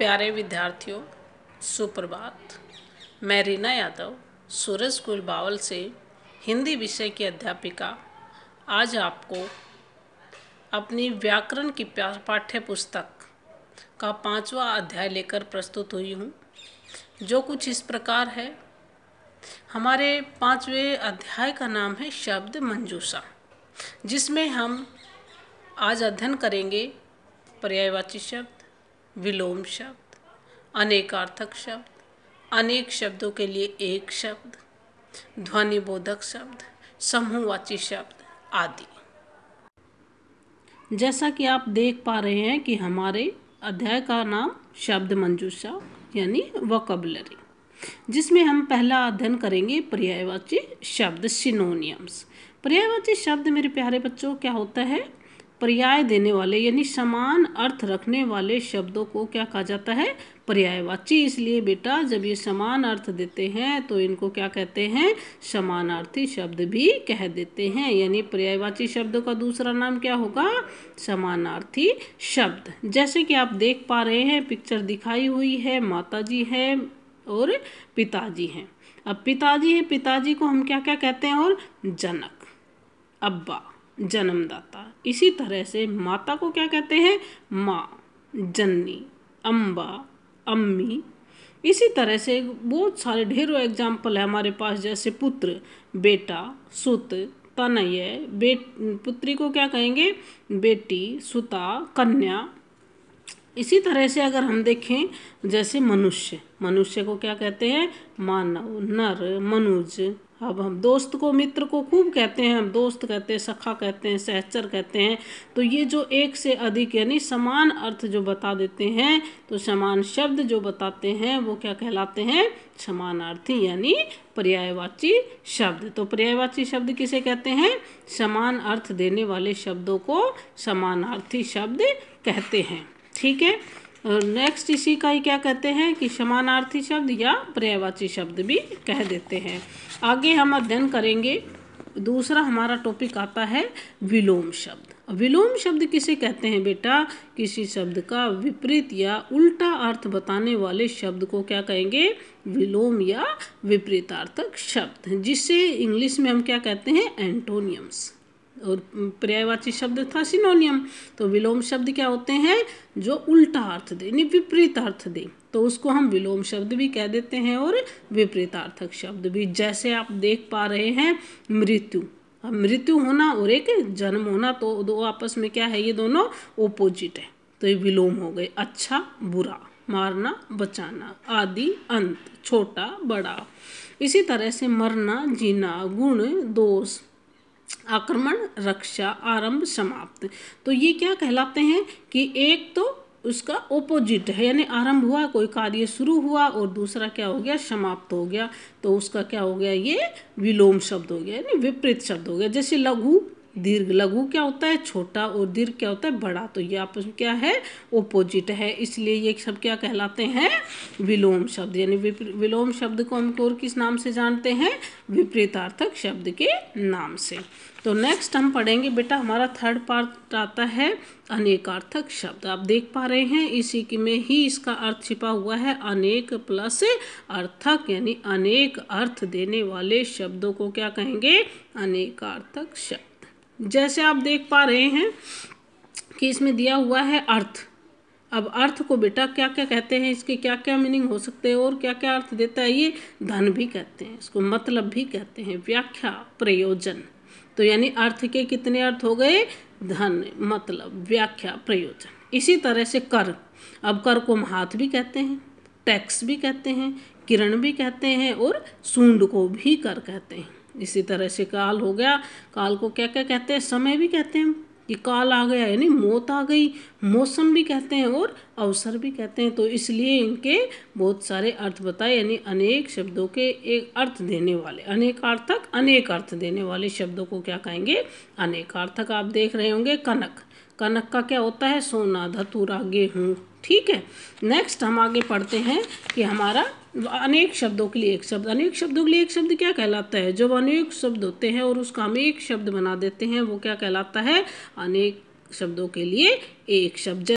प्यारे विद्यार्थियों सुप्रभात मैं रीना यादव सूरज स्कूल बावल से हिंदी विषय की अध्यापिका आज आपको अपनी व्याकरण की पाठ्य पुस्तक का पांचवा अध्याय लेकर प्रस्तुत हुई हूँ जो कुछ इस प्रकार है हमारे पांचवें अध्याय का नाम है शब्द मंजूषा जिसमें हम आज अध्ययन करेंगे पर्यायवाची शब्द विलोम शब्द अनेकार्थक शब्द अनेक शब्दों के लिए एक शब्द ध्वनिबोधक शब्द समूहवाची शब्द आदि जैसा कि आप देख पा रहे हैं कि हमारे अध्याय का नाम शब्द मंजूषा यानी वोकबलरी जिसमें हम पहला अध्ययन करेंगे पर्यायवाची शब्द सिनोनियम्स पर्यायवाची शब्द मेरे प्यारे बच्चों क्या होता है पर्याय देने वाले यानी समान अर्थ रखने वाले शब्दों को क्या कहा जाता है पर्यायवाची इसलिए बेटा जब ये समान अर्थ देते हैं तो इनको क्या कहते हैं समानार्थी शब्द भी कह देते हैं यानी पर्यायवाची शब्द का दूसरा नाम क्या होगा समानार्थी शब्द जैसे कि आप देख पा रहे हैं पिक्चर दिखाई हुई है माता जी है और पिताजी हैं अब पिताजी है पिताजी को हम क्या क्या कहते हैं और जनक अब्बा जन्मदाता इसी तरह से माता को क्या कहते हैं माँ जन्नी अम्बा अम्मी इसी तरह से बहुत सारे ढेरों एग्जाम्पल है हमारे पास जैसे पुत्र बेटा सुत तनय बेट पुत्री को क्या कहेंगे बेटी सुता कन्या इसी तरह से अगर हम देखें जैसे मनुष्य मनुष्य को क्या कहते हैं मानव नर मनुज अब हम दोस्त को मित्र को खूब कहते हैं हम दोस्त कहते हैं सखा कहते हैं सहचर कहते हैं तो ये जो एक से अधिक यानी समान अर्थ जो बता देते हैं तो समान शब्द जो बताते हैं वो क्या कहलाते हैं समानार्थी यानी पर्यायवाची शब्द तो पर्यायवाची शब्द किसे कहते हैं समान अर्थ देने वाले शब्दों को समानार्थी शब्द कहते हैं ठीक है और नेक्स्ट इसी का ही क्या कहते हैं कि समानार्थी शब्द या पर्यायवाची शब्द भी कह देते हैं आगे हम अध्ययन करेंगे दूसरा हमारा टॉपिक आता है विलोम शब्द विलोम शब्द किसे कहते हैं बेटा किसी शब्द का विपरीत या उल्टा अर्थ बताने वाले शब्द को क्या कहेंगे विलोम या विपरीतार्थक शब्द जिसे इंग्लिश में हम क्या कहते हैं एंटोनियम्स और पर्यायवाची शब्द था सिनोनियम तो विलोम शब्द क्या होते हैं जो उल्टा अर्थ दे यानी विपरीत अर्थ दे तो उसको हम विलोम शब्द भी कह देते हैं और विपरीतार्थक शब्द भी जैसे आप देख पा रहे हैं मृत्यु अब मृत्यु होना और एक जन्म होना तो दो आपस में क्या है ये दोनों ओपोजिट है तो ये विलोम हो गए अच्छा बुरा मारना बचाना आदि अंत छोटा बड़ा इसी तरह से मरना जीना गुण दोष आक्रमण रक्षा आरंभ समाप्त तो ये क्या कहलाते हैं कि एक तो उसका ओपोजिट है यानी आरंभ हुआ कोई कार्य शुरू हुआ और दूसरा क्या हो गया समाप्त हो गया तो उसका क्या हो गया ये विलोम शब्द हो गया यानी विपरीत शब्द हो गया जैसे लघु दीर्घ लघु क्या होता है छोटा और दीर्घ क्या होता है बड़ा तो ये आपस में क्या है ओपोजिट है इसलिए ये सब क्या कहलाते हैं विलोम शब्द यानी विलोम शब्द को हम और किस नाम से जानते हैं विपरीतार्थक शब्द के नाम से तो नेक्स्ट हम पढ़ेंगे बेटा हमारा थर्ड पार्ट आता है अनेकार्थक शब्द आप देख पा रहे हैं इसी की में ही इसका अर्थ छिपा हुआ है अनेक प्लस अर्थक यानी अनेक अर्थ देने वाले शब्दों को क्या कहेंगे अनेकार्थक शब्द जैसे आप देख पा रहे हैं कि इसमें दिया हुआ है अर्थ अब अर्थ को बेटा क्या क्या कहते हैं इसके क्या क्या मीनिंग हो सकते हैं और क्या क्या अर्थ देता है ये धन भी कहते हैं इसको मतलब भी कहते हैं व्याख्या प्रयोजन तो यानी अर्थ के कितने अर्थ हो गए धन मतलब व्याख्या प्रयोजन इसी तरह से कर अब कर को महात भी कहते हैं टैक्स भी कहते हैं किरण भी कहते हैं और सूंड को भी कर कहते हैं इसी तरह से काल हो गया काल को क्या क्या कहते हैं समय भी कहते हैं कि काल आ गया यानी मौत आ गई मौसम भी कहते हैं और अवसर भी कहते हैं तो इसलिए इनके बहुत सारे अर्थ बताए यानी अनेक शब्दों के एक अर्थ देने वाले अनेकार्थक अनेक अर्थ देने वाले शब्दों को क्या कहेंगे अनेकार्थक आप देख रहे होंगे कनक कनक का क्या होता है सोना धतूरा गेहूँ ठीक है नेक्स्ट हम आगे पढ़ते हैं कि हमारा अनेक शब्दों के लिए एक शब्द अनेक शब्दों के लिए एक शब्द क्या कहलाता है जब अनेक शब्द होते हैं और उसका हम एक शब्द बना देते हैं वो क्या कहलाता है अनेक शब्दों के लिए एक शब्द